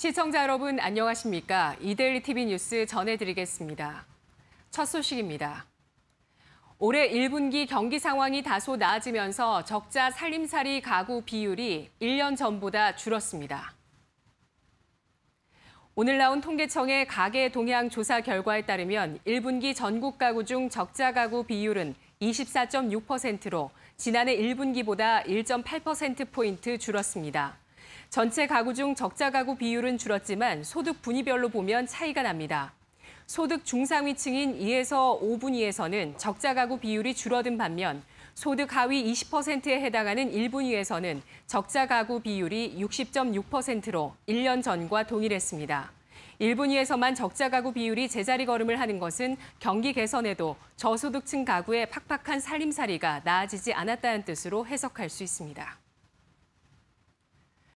시청자 여러분 안녕하십니까? 이데일리 TV 뉴스 전해드리겠습니다. 첫 소식입니다. 올해 1분기 경기 상황이 다소 나아지면서 적자 살림살이 가구 비율이 1년 전보다 줄었습니다. 오늘 나온 통계청의 가계 동향 조사 결과에 따르면 1분기 전국 가구 중 적자 가구 비율은 24.6%로 지난해 1분기보다 1.8%포인트 줄었습니다. 전체 가구 중 적자 가구 비율은 줄었지만 소득 분위별로 보면 차이가 납니다. 소득 중상위층인 2에서 5분위에서는 적자 가구 비율이 줄어든 반면 소득 하위 20%에 해당하는 1분위에서는 적자 가구 비율이 60.6%로 1년 전과 동일했습니다. 1분위에서만 적자 가구 비율이 제자리 걸음을 하는 것은 경기 개선에도 저소득층 가구의 팍팍한 살림살이가 나아지지 않았다는 뜻으로 해석할 수 있습니다.